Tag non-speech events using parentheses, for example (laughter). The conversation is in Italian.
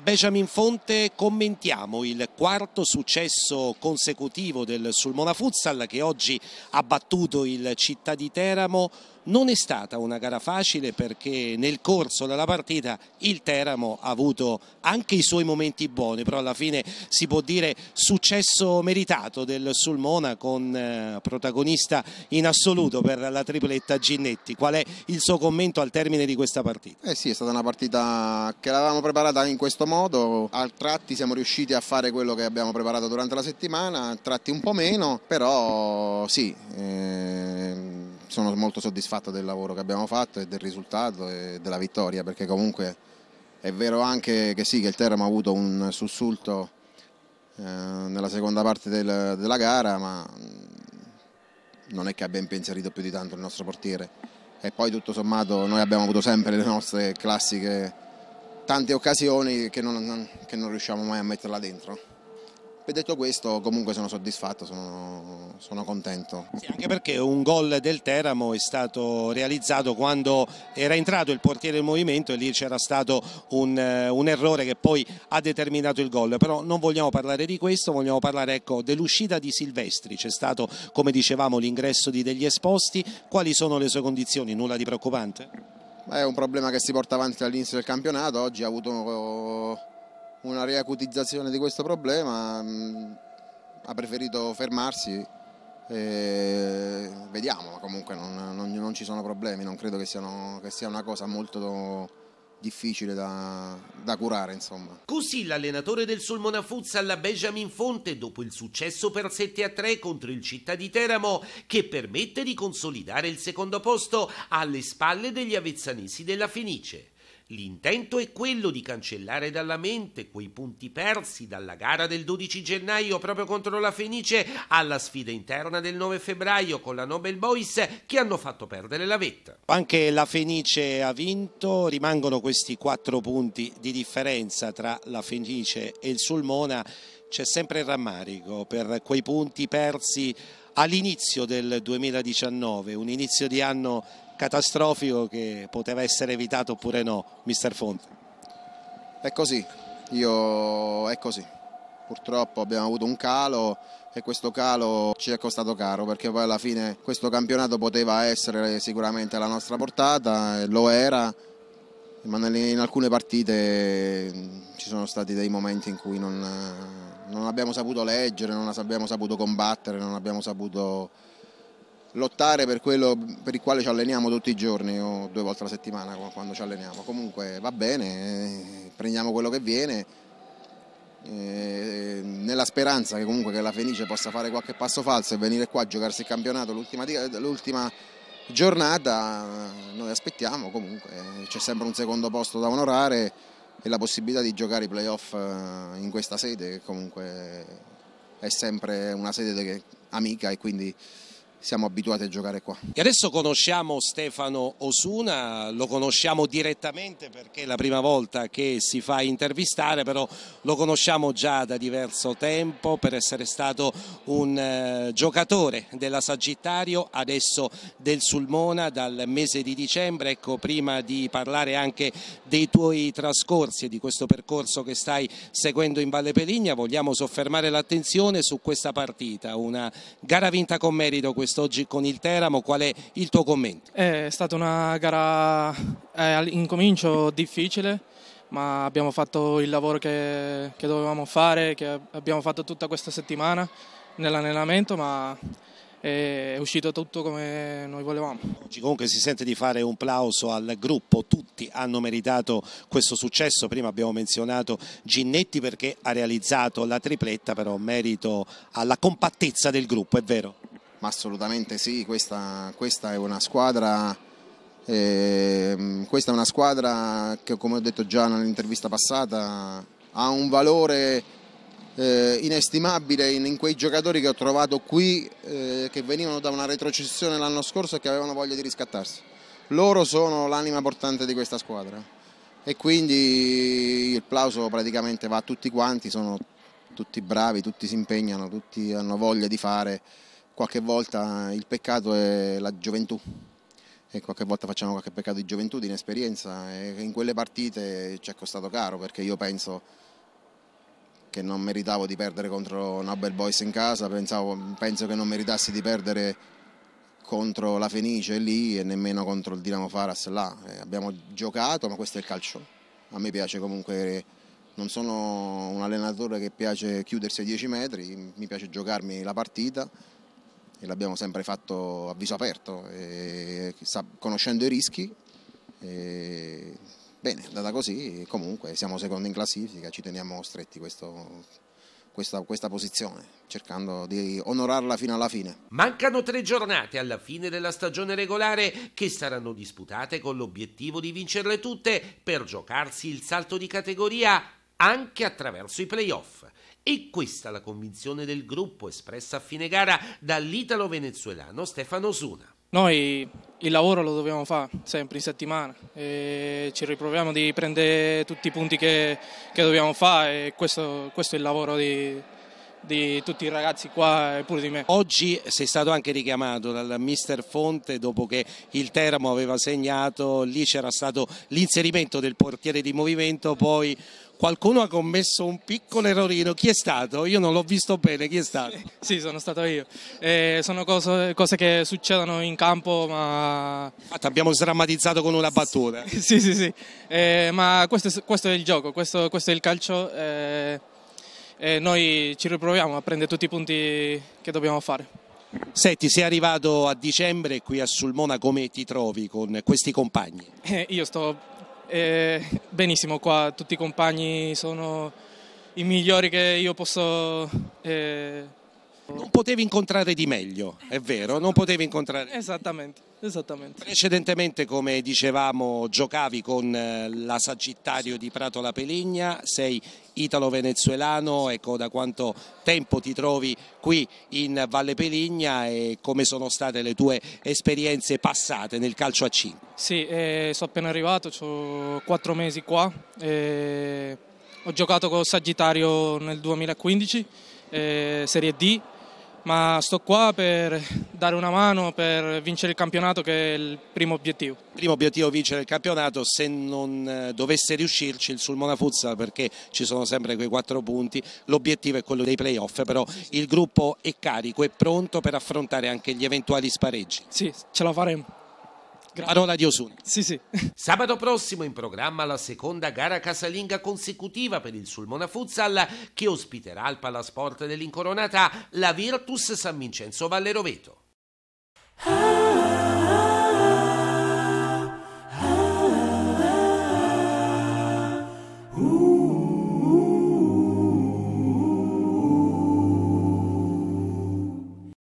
Benjamin Fonte commentiamo il quarto successo consecutivo del Sulmona Futsal che oggi ha battuto il Città di Teramo non è stata una gara facile perché nel corso della partita il Teramo ha avuto anche i suoi momenti buoni, però alla fine si può dire successo meritato del Sulmona con eh, protagonista in assoluto per la tripletta Ginnetti. Qual è il suo commento al termine di questa partita? Eh sì, è stata una partita che l'avevamo preparata in questo modo, a tratti siamo riusciti a fare quello che abbiamo preparato durante la settimana, a tratti un po' meno, però sì... Eh sono molto soddisfatto del lavoro che abbiamo fatto e del risultato e della vittoria perché comunque è vero anche che sì che il Teramo ha avuto un sussulto eh, nella seconda parte del, della gara ma mm, non è che abbia impensierito più di tanto il nostro portiere e poi tutto sommato noi abbiamo avuto sempre le nostre classiche tante occasioni che non, che non riusciamo mai a metterla dentro. E detto questo comunque sono soddisfatto, sono sono contento. Sì, anche perché un gol del Teramo è stato realizzato quando era entrato il portiere in movimento e lì c'era stato un, eh, un, errore che poi ha determinato il gol, però non vogliamo parlare di questo, vogliamo parlare ecco, dell'uscita di Silvestri, c'è stato come dicevamo l'ingresso di degli esposti, quali sono le sue condizioni? Nulla di preoccupante? È un problema che si porta avanti dall'inizio del campionato, oggi ha avuto una riacutizzazione di questo problema, mm, ha preferito fermarsi eh, vediamo, comunque non, non, non, ci sono problemi, non credo che, siano, che sia una cosa molto difficile da, da, curare insomma. Così l'allenatore del Sulmona Futsal Benjamin Fonte dopo il successo per 7 a 3 contro il Città di Teramo che permette di consolidare il secondo posto alle spalle degli avezzanesi della Fenice. L'intento è quello di cancellare dalla mente quei punti persi dalla gara del 12 gennaio proprio contro la Fenice alla sfida interna del 9 febbraio con la Nobel Boys che hanno fatto perdere la vetta. Anche la Fenice ha vinto, rimangono questi quattro punti di differenza tra la Fenice e il Sulmona. C'è sempre il rammarico per quei punti persi all'inizio del 2019, un inizio di anno catastrofico che poteva essere evitato oppure no, mister Fonte? È così, io è così. Purtroppo abbiamo avuto un calo e questo calo ci è costato caro perché poi alla fine questo campionato poteva essere sicuramente alla nostra portata, lo era, ma in alcune partite ci sono stati dei momenti in cui non, non abbiamo saputo leggere, non abbiamo saputo combattere, non abbiamo saputo lottare per quello per il quale ci alleniamo tutti i giorni o due volte alla settimana quando ci alleniamo. Comunque va bene, eh, prendiamo quello che viene. Eh, nella speranza che comunque la Fenice possa fare qualche passo falso e venire qua a giocarsi il campionato l'ultima giornata noi aspettiamo comunque eh, c'è sempre un secondo posto da onorare e la possibilità di giocare i playoff in questa sede che comunque è sempre una sede amica e quindi siamo abituati a giocare qua. E adesso conosciamo Stefano Osuna, lo conosciamo direttamente perché è la prima volta che si fa intervistare, però lo conosciamo già da diverso tempo per essere stato un eh, giocatore della Sagittario, adesso del Sulmona dal mese di dicembre. Ecco, prima di parlare anche dei tuoi trascorsi e di questo percorso che stai seguendo in Valle Peligna, vogliamo soffermare l'attenzione su questa partita, una gara vinta con merito questo quest'oggi con il Teramo, qual è il tuo commento? È stata una gara in eh, all'incomincio difficile, ma abbiamo fatto il lavoro che, che, dovevamo fare, che abbiamo fatto tutta questa settimana nell'allenamento, ma è uscito tutto come noi volevamo. Oggi comunque si sente di fare un plauso al gruppo, tutti hanno meritato questo successo, prima abbiamo menzionato Ginnetti perché ha realizzato la tripletta, però merito alla compattezza del gruppo, è vero? ma assolutamente sì, questa, questa, è una squadra, eh, questa è una squadra che come ho detto già nell'intervista passata ha un valore eh, inestimabile in, in, quei giocatori che ho trovato qui eh, che venivano da una retrocessione l'anno scorso e che avevano voglia di riscattarsi. Loro sono l'anima portante di questa squadra e quindi il plauso praticamente va a tutti quanti, sono tutti bravi, tutti si impegnano, tutti hanno voglia di fare qualche volta il peccato è la gioventù e qualche volta facciamo qualche peccato di gioventù, di inesperienza e in quelle partite ci è costato caro perché io penso che non meritavo di perdere contro Nobel Boys in casa, pensavo, penso che non meritassi di perdere contro la Fenice lì e nemmeno contro il Dinamo Faras là. Eh, abbiamo giocato ma questo è il calcio, a me piace comunque, non sono un allenatore che piace chiudersi a 10 metri, mi piace giocarmi la partita e l'abbiamo sempre fatto a viso aperto, e, conoscendo i rischi. E, bene, andata così, comunque siamo secondi in classifica, ci teniamo stretti questo, questa, questa, posizione, cercando di onorarla fino alla fine. Mancano tre giornate alla fine della stagione regolare che saranno disputate con l'obiettivo di vincerle tutte per giocarsi il salto di categoria anche attraverso i playoff. E questa la convinzione del gruppo espressa a fine gara dall'italo-venezuelano Stefano Suna. Noi il lavoro lo dobbiamo fare sempre in settimana e ci riproviamo di prendere tutti i punti che, che dobbiamo fare e questo, questo è il lavoro di, di tutti i ragazzi qua e pure di me. Oggi sei stato anche richiamato dal mister Fonte dopo che il Teramo aveva segnato, lì c'era stato l'inserimento del portiere di movimento, poi qualcuno ha commesso un piccolo errorino, chi è stato? Io non l'ho visto bene, chi è stato? (laughs) Sì, sono stato io. Eh, sono cose, cose, che succedono in campo, ma... Infatti abbiamo sdrammatizzato con una battuta. Sì, (laughs) sì, sì, sì. Eh, ma questo, questo, è il gioco, questo, questo è il calcio. Eh, eh, noi ci riproviamo a prendere tutti i punti che dobbiamo fare. Senti, sei arrivato a dicembre qui a Sulmona, come ti trovi con questi compagni? Eh, io sto e eh, benissimo, qua tutti i compagni sono i migliori che io posso... Eh... Non potevi incontrare di meglio, è vero, non potevi incontrare... Esattamente, esattamente. Precedentemente, come dicevamo, giocavi con eh, la Sagittario di Prato La Peligna, sei italo-venezuelano, ecco da quanto tempo ti trovi qui in Valle Peligna e come sono state le tue esperienze passate nel calcio a 5? Sì, eh, sono appena arrivato, ho quattro mesi qua, eh, ho giocato con Sagittario nel 2015, eh, Serie D, ma sto qua per dare una mano per vincere il campionato che è il primo obiettivo. Primo obiettivo vincere il campionato, se non eh, dovesse riuscirci il Sulmona Futsal perché ci sono sempre quei quattro punti, l'obiettivo è quello dei playoff, però il gruppo è carico, è pronto per affrontare anche gli eventuali spareggi. Sì, ce la faremo. Grarola di Osuna. Sì, sì. (laughs) Sabato prossimo in programma la seconda gara casalinga consecutiva per il Sulmona Futsal che ospiterà al Palasport dell'Incoronata la Virtus San Vincenzo Valle Roveto. Ah.